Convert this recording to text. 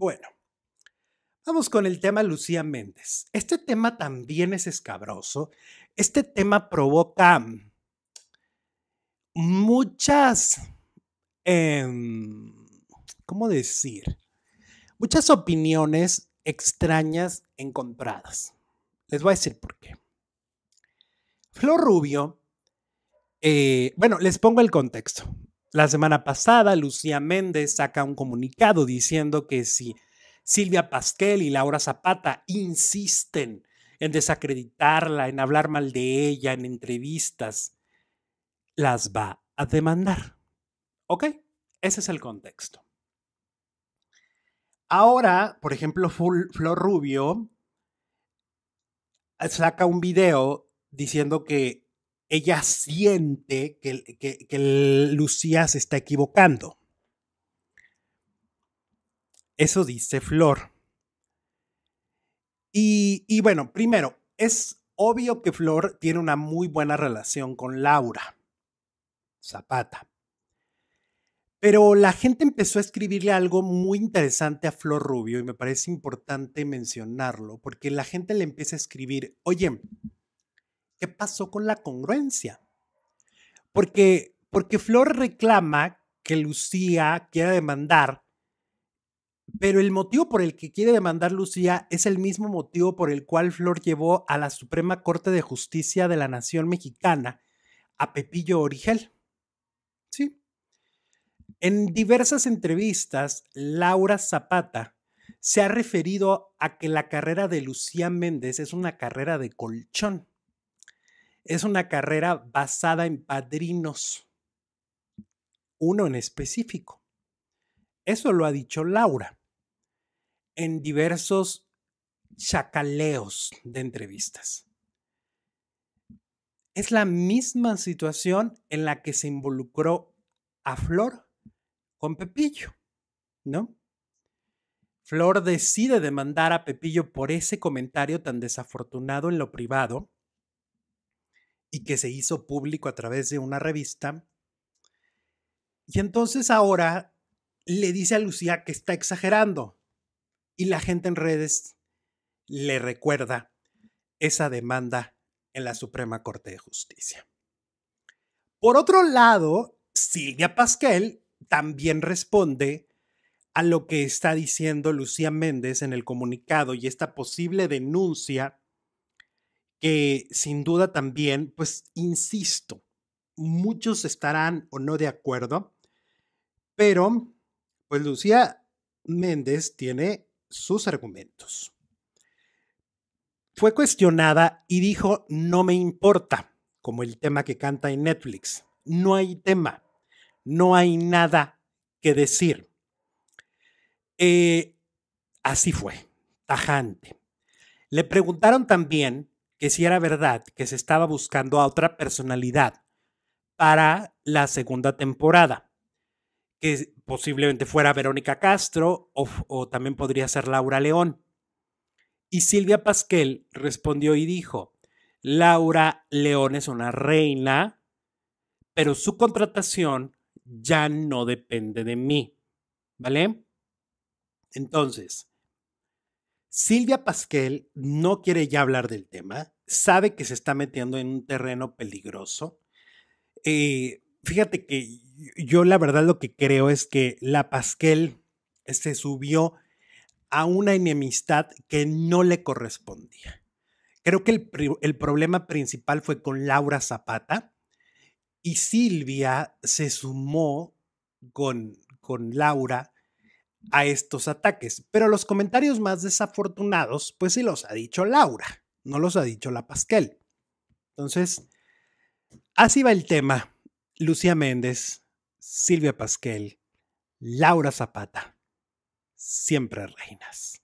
Bueno, vamos con el tema Lucía Méndez. Este tema también es escabroso. Este tema provoca mm, muchas, em, ¿cómo decir? Muchas opiniones extrañas encontradas. Les voy a decir por qué. Flor Rubio, eh, bueno, les pongo el contexto. La semana pasada, Lucía Méndez saca un comunicado diciendo que si Silvia Pasquel y Laura Zapata insisten en desacreditarla, en hablar mal de ella en entrevistas, las va a demandar. ¿Ok? Ese es el contexto. Ahora, por ejemplo, Flor Rubio eh, saca un video diciendo que ella siente que, Lucía se está equivocando. Eso dice Flor. Y, y, bueno, primero, es obvio que Flor tiene una muy buena relación con Laura Zapata. Pero la gente empezó a escribirle algo muy interesante a Flor Rubio y me parece importante mencionarlo porque la gente le empieza a escribir, oye, ¿Qué pasó con la congruencia? Porque, porque Flor reclama que Lucía quiera demandar, pero el motivo por el que quiere demandar Lucía es el mismo motivo por el cual Flor llevó a la Suprema Corte de Justicia de la Nación Mexicana a Pepillo Origel. Sí. En diversas entrevistas, Laura Zapata se ha referido a que la carrera de Lucía Méndez es una carrera de colchón es una carrera basada en padrinos, uno en específico. Eso lo ha dicho Laura en diversos chacaleos de entrevistas. Es la misma situación en la que se involucró a Flor con Pepillo, ¿no? Flor decide demandar a Pepillo por ese comentario tan desafortunado en lo privado y que se hizo público a través de una revista. Y entonces ahora le dice a Lucía que está exagerando y la gente en redes le recuerda esa demanda en la Suprema Corte de Justicia. Por otro lado, Silvia Pasquel también responde a lo que está diciendo Lucía Méndez en el comunicado y esta posible denuncia que sin duda también, pues insisto, muchos estarán o no de acuerdo, pero pues Lucía Méndez tiene sus argumentos. Fue cuestionada y dijo, no me importa, como el tema que canta en Netflix. No hay tema, no hay nada que decir. Eh, así fue, tajante. Le preguntaron también que si era verdad que se estaba buscando a otra personalidad para la segunda temporada, que posiblemente fuera Verónica Castro o también podría ser Laura León. Y Silvia Pasquel respondió y dijo, Laura León es una reina, pero su contratación ya no depende de mí. ¿Vale? Entonces, Silvia Pasquel no quiere ya hablar del tema, sabe que se está metiendo en un terreno peligroso. Eh, fíjate que yo la verdad lo que creo es que la Pasquel se subió a una enemistad que no le correspondía. Creo que el, el problema principal fue con Laura Zapata y Silvia se sumó con, con Laura a estos ataques, pero los comentarios más desafortunados, pues sí los ha dicho Laura, no los ha dicho la Pasquel. Entonces, así va el tema. Lucía Méndez, Silvia Pasquel, Laura Zapata, siempre reinas.